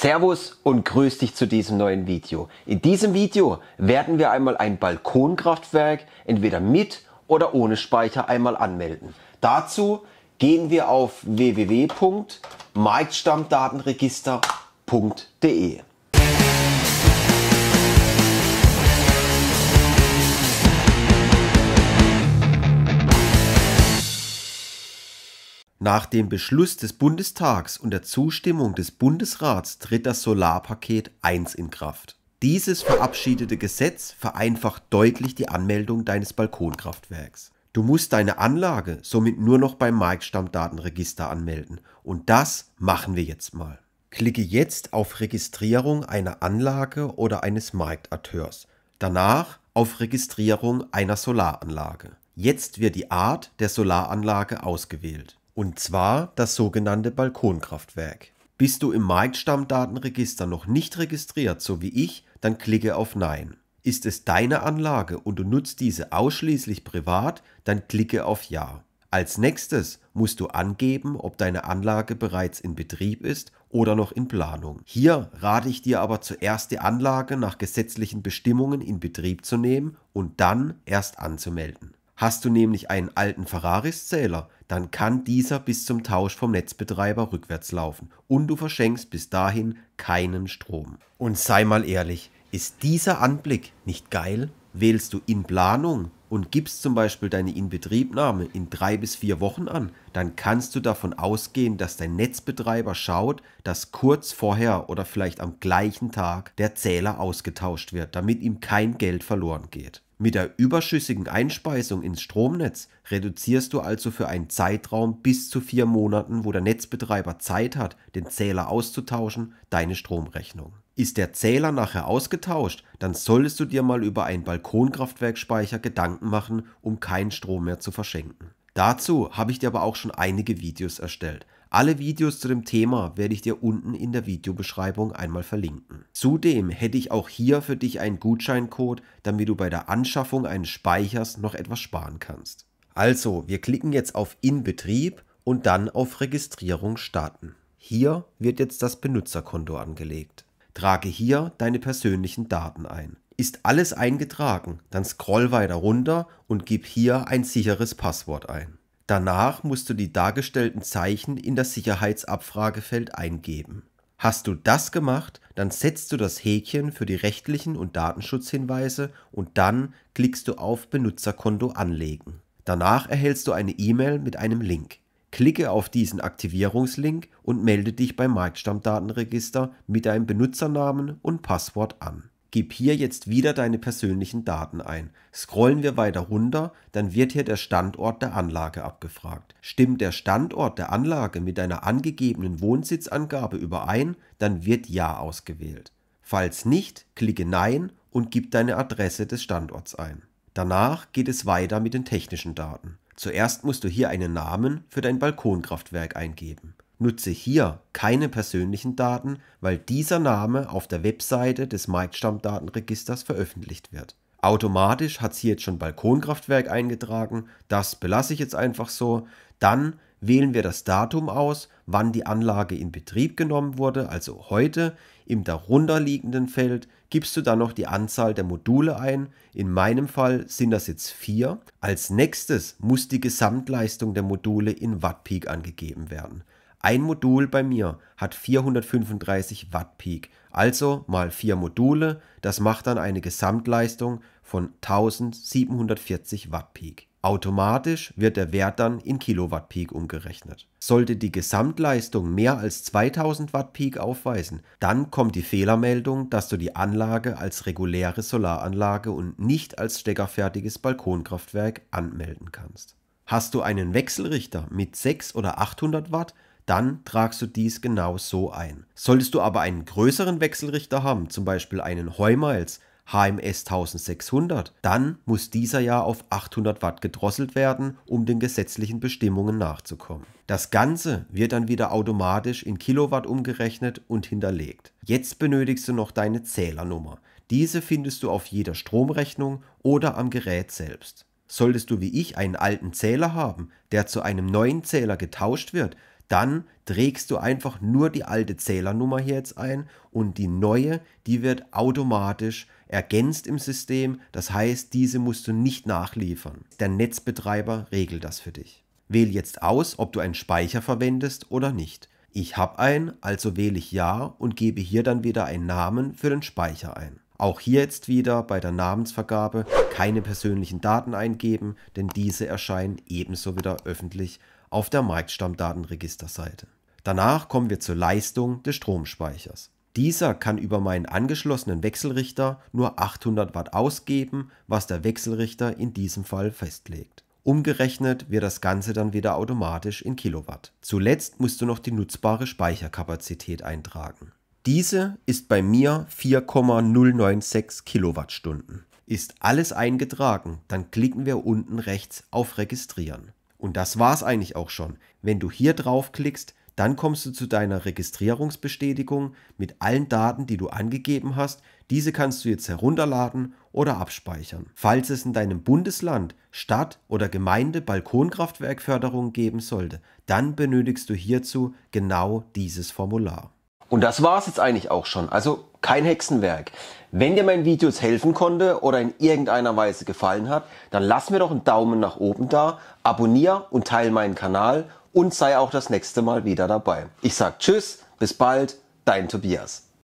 Servus und grüß dich zu diesem neuen Video. In diesem Video werden wir einmal ein Balkonkraftwerk entweder mit oder ohne Speicher einmal anmelden. Dazu gehen wir auf www.marktstammdatenregister.de. Nach dem Beschluss des Bundestags und der Zustimmung des Bundesrats tritt das Solarpaket 1 in Kraft. Dieses verabschiedete Gesetz vereinfacht deutlich die Anmeldung deines Balkonkraftwerks. Du musst deine Anlage somit nur noch beim Marktstammdatenregister anmelden. Und das machen wir jetzt mal. Klicke jetzt auf Registrierung einer Anlage oder eines Marktateurs. Danach auf Registrierung einer Solaranlage. Jetzt wird die Art der Solaranlage ausgewählt. Und zwar das sogenannte Balkonkraftwerk. Bist du im Marktstammdatenregister noch nicht registriert, so wie ich, dann klicke auf Nein. Ist es deine Anlage und du nutzt diese ausschließlich privat, dann klicke auf Ja. Als nächstes musst du angeben, ob deine Anlage bereits in Betrieb ist oder noch in Planung. Hier rate ich dir aber zuerst die Anlage nach gesetzlichen Bestimmungen in Betrieb zu nehmen und dann erst anzumelden. Hast du nämlich einen alten Ferraris-Zähler, dann kann dieser bis zum Tausch vom Netzbetreiber rückwärts laufen und du verschenkst bis dahin keinen Strom. Und sei mal ehrlich, ist dieser Anblick nicht geil? wählst du in Planung und gibst zum Beispiel deine Inbetriebnahme in drei bis vier Wochen an, dann kannst du davon ausgehen, dass dein Netzbetreiber schaut, dass kurz vorher oder vielleicht am gleichen Tag der Zähler ausgetauscht wird, damit ihm kein Geld verloren geht. Mit der überschüssigen Einspeisung ins Stromnetz reduzierst du also für einen Zeitraum bis zu vier Monaten, wo der Netzbetreiber Zeit hat, den Zähler auszutauschen, deine Stromrechnung. Ist der Zähler nachher ausgetauscht, dann solltest du dir mal über einen Balkonkraftwerkspeicher Gedanken machen, um keinen Strom mehr zu verschenken. Dazu habe ich dir aber auch schon einige Videos erstellt. Alle Videos zu dem Thema werde ich dir unten in der Videobeschreibung einmal verlinken. Zudem hätte ich auch hier für dich einen Gutscheincode, damit du bei der Anschaffung eines Speichers noch etwas sparen kannst. Also, wir klicken jetzt auf Inbetrieb und dann auf Registrierung starten. Hier wird jetzt das Benutzerkonto angelegt. Trage hier deine persönlichen Daten ein. Ist alles eingetragen, dann scroll weiter runter und gib hier ein sicheres Passwort ein. Danach musst du die dargestellten Zeichen in das Sicherheitsabfragefeld eingeben. Hast du das gemacht, dann setzt du das Häkchen für die rechtlichen und Datenschutzhinweise und dann klickst du auf Benutzerkonto anlegen. Danach erhältst du eine E-Mail mit einem Link. Klicke auf diesen Aktivierungslink und melde dich beim Marktstammdatenregister mit deinem Benutzernamen und Passwort an. Gib hier jetzt wieder deine persönlichen Daten ein. Scrollen wir weiter runter, dann wird hier der Standort der Anlage abgefragt. Stimmt der Standort der Anlage mit deiner angegebenen Wohnsitzangabe überein, dann wird Ja ausgewählt. Falls nicht, klicke Nein und gib deine Adresse des Standorts ein. Danach geht es weiter mit den technischen Daten. Zuerst musst du hier einen Namen für dein Balkonkraftwerk eingeben. Nutze hier keine persönlichen Daten, weil dieser Name auf der Webseite des Marktstammdatenregisters veröffentlicht wird. Automatisch hat sie jetzt schon Balkonkraftwerk eingetragen, das belasse ich jetzt einfach so. Dann wählen wir das Datum aus, wann die Anlage in Betrieb genommen wurde, also heute. Im darunterliegenden Feld gibst du dann noch die Anzahl der Module ein. In meinem Fall sind das jetzt vier. Als nächstes muss die Gesamtleistung der Module in Wattpeak angegeben werden. Ein Modul bei mir hat 435 Wattpeak, also mal vier Module, das macht dann eine Gesamtleistung von 1740 Wattpeak. Automatisch wird der Wert dann in Kilowatt-Peak umgerechnet. Sollte die Gesamtleistung mehr als 2000 Watt-Peak aufweisen, dann kommt die Fehlermeldung, dass du die Anlage als reguläre Solaranlage und nicht als steckerfertiges Balkonkraftwerk anmelden kannst. Hast du einen Wechselrichter mit 6 oder 800 Watt, dann tragst du dies genau so ein. Solltest du aber einen größeren Wechselrichter haben, zum Beispiel einen Heumiles, HMS 1600, dann muss dieser ja auf 800 Watt gedrosselt werden, um den gesetzlichen Bestimmungen nachzukommen. Das Ganze wird dann wieder automatisch in Kilowatt umgerechnet und hinterlegt. Jetzt benötigst du noch deine Zählernummer. Diese findest du auf jeder Stromrechnung oder am Gerät selbst. Solltest du wie ich einen alten Zähler haben, der zu einem neuen Zähler getauscht wird, dann trägst du einfach nur die alte Zählernummer hier jetzt ein und die neue, die wird automatisch ergänzt im System. Das heißt, diese musst du nicht nachliefern. Der Netzbetreiber regelt das für dich. Wähl jetzt aus, ob du einen Speicher verwendest oder nicht. Ich habe einen, also wähle ich Ja und gebe hier dann wieder einen Namen für den Speicher ein. Auch hier jetzt wieder bei der Namensvergabe keine persönlichen Daten eingeben, denn diese erscheinen ebenso wieder öffentlich auf der Marktstammdatenregisterseite. Danach kommen wir zur Leistung des Stromspeichers. Dieser kann über meinen angeschlossenen Wechselrichter nur 800 Watt ausgeben, was der Wechselrichter in diesem Fall festlegt. Umgerechnet wird das Ganze dann wieder automatisch in Kilowatt. Zuletzt musst du noch die nutzbare Speicherkapazität eintragen. Diese ist bei mir 4,096 Kilowattstunden. Ist alles eingetragen, dann klicken wir unten rechts auf Registrieren. Und das war's eigentlich auch schon. Wenn du hier draufklickst, dann kommst du zu deiner Registrierungsbestätigung mit allen Daten, die du angegeben hast. Diese kannst du jetzt herunterladen oder abspeichern. Falls es in deinem Bundesland, Stadt oder Gemeinde Balkonkraftwerkförderung geben sollte, dann benötigst du hierzu genau dieses Formular. Und das war es jetzt eigentlich auch schon. Also kein Hexenwerk. Wenn dir mein Video jetzt helfen konnte oder in irgendeiner Weise gefallen hat, dann lass mir doch einen Daumen nach oben da, abonniere und teile meinen Kanal und sei auch das nächste Mal wieder dabei. Ich sage Tschüss, bis bald, dein Tobias.